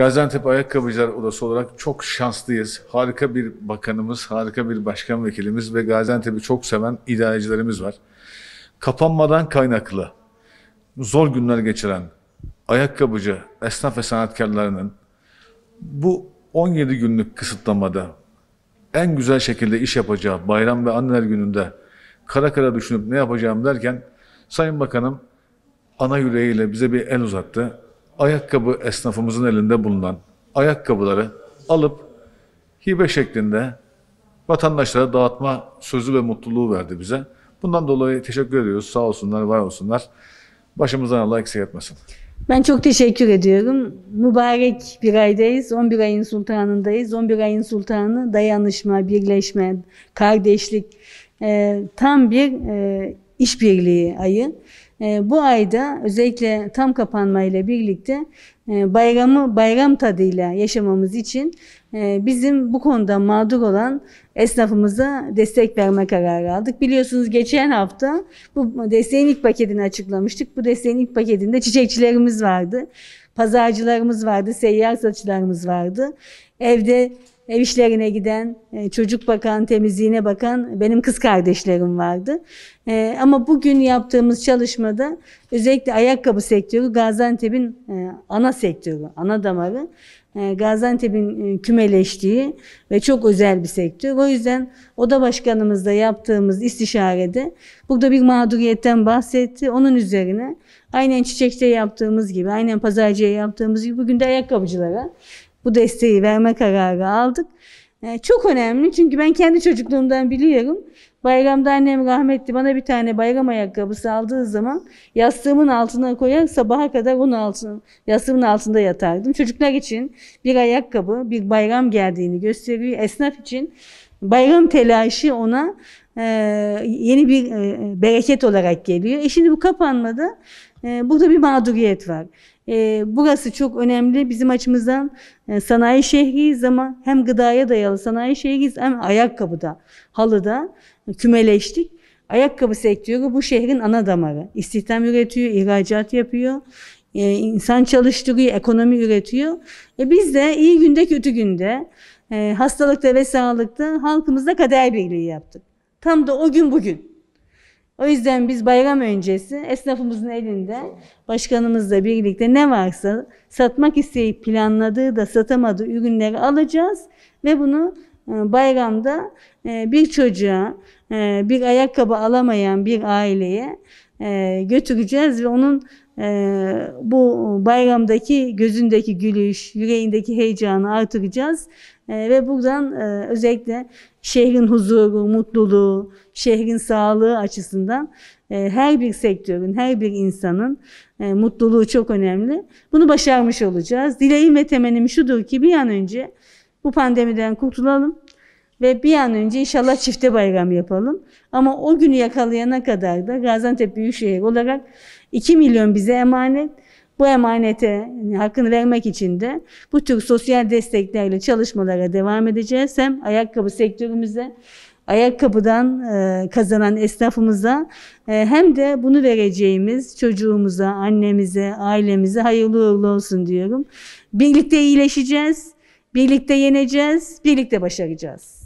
Gaziantep Ayakkabıcılar Odası olarak çok şanslıyız. Harika bir bakanımız, harika bir başkan vekilimiz ve Gaziantep'i çok seven idarecilerimiz var. Kapanmadan kaynaklı, zor günler geçiren ayakkabıcı, esnaf ve sanatkarlarının bu 17 günlük kısıtlamada en güzel şekilde iş yapacağı bayram ve anneler gününde kara kara düşünüp ne yapacağım derken Sayın Bakanım ana yüreğiyle bize bir el uzattı ayakkabı esnafımızın elinde bulunan ayakkabıları alıp hibe şeklinde vatandaşlara dağıtma sözü ve mutluluğu verdi bize. Bundan dolayı teşekkür ediyoruz. Sağ olsunlar, var olsunlar. Başımızdan Allah eksik etmesin. Ben çok teşekkür ediyorum. Mübarek bir aydayız. 11 ayın sultanındayız. 11 ayın sultanı dayanışma, birleşme, kardeşlik, e, tam bir e, işbirliği ayı. Ee, bu ayda özellikle tam kapanmayla birlikte e, bayramı bayram tadıyla yaşamamız için e, bizim bu konuda mağdur olan esnafımıza destek verme kararı aldık. Biliyorsunuz geçen hafta bu desteğin ilk paketini açıklamıştık. Bu desteğin ilk paketinde çiçekçilerimiz vardı, pazarcılarımız vardı, seyyar satıcılarımız vardı. Evde ev işlerine giden, e, çocuk bakan, temizliğine bakan benim kız kardeşlerim vardı. E, ama bugün yaptığımız çalışmada özellikle ayakkabı sektörü Gaziantep'in e, ana sektörü, ana damarı. Gaziantep'in kümeleştiği ve çok özel bir sektör. O yüzden oda başkanımızla yaptığımız istişarede burada bir mağduriyetten bahsetti. Onun üzerine aynen çiçekte yaptığımız gibi, aynen pazarcıya yaptığımız gibi bugün de ayakkabıcılara bu desteği verme kararı aldık. Yani ee, çok önemli çünkü ben kendi çocukluğumdan biliyorum. Bayramda annem rahmetli bana bir tane bayram ayakkabısı aldığı zaman yastığımın altına koyar sabaha kadar onun altına, yastığımın altında yatardım. Çocuklar için bir ayakkabı bir bayram geldiğini gösteriyor. Esnaf için bayram telaşı ona e, yeni bir e, e bereket olarak geliyor. E şimdi bu kapanmadı. e, burada bir mağduriyet var. Ee, burası çok önemli bizim açımızdan. E, sanayi şehriyiz ama hem gıdaya dayalı sanayi şehriyiz hem ayakkabıda, halıda kümeleştik. Ayakkabı sektörü bu şehrin ana damarı. İstihdam üretiyor, ihracat yapıyor, ee, insan çalıştırıyor, ekonomi üretiyor. E, biz de iyi günde kötü günde, e, hastalıkta ve sağlıkta halkımızla kader birliği yaptık. Tam da o gün bugün. O yüzden biz bayram öncesi esnafımızın elinde başkanımızla birlikte ne varsa satmak isteyip planladığı da satamadığı ürünleri alacağız ve bunu ee, bayramda e, bir çocuğa e, bir ayakkabı alamayan bir aileye e, götüreceğiz ve onun bu bayramdaki gözündeki gülüş, yüreğindeki heyecanı artıracağız. Ve buradan özellikle şehrin huzuru, mutluluğu, şehrin sağlığı açısından her bir sektörün, her bir insanın mutluluğu çok önemli. Bunu başarmış olacağız. Dileğim ve temennim şudur ki bir an önce bu pandemiden kurtulalım ve bir an önce inşallah çifte bayram yapalım. Ama o günü yakalayana kadar da Gaziantep Büyükşehir olarak 2 milyon bize emanet. Bu emanete hakkını vermek için de bu tür sosyal desteklerle çalışmalara devam edeceğiz. Hem ayakkabı sektörümüze, ayakkabıdan e, kazanan esnafımıza e, hem de bunu vereceğimiz çocuğumuza, annemize, ailemize hayırlı uğurlu olsun diyorum. Birlikte iyileşeceğiz. Birlikte yeneceğiz, birlikte başaracağız.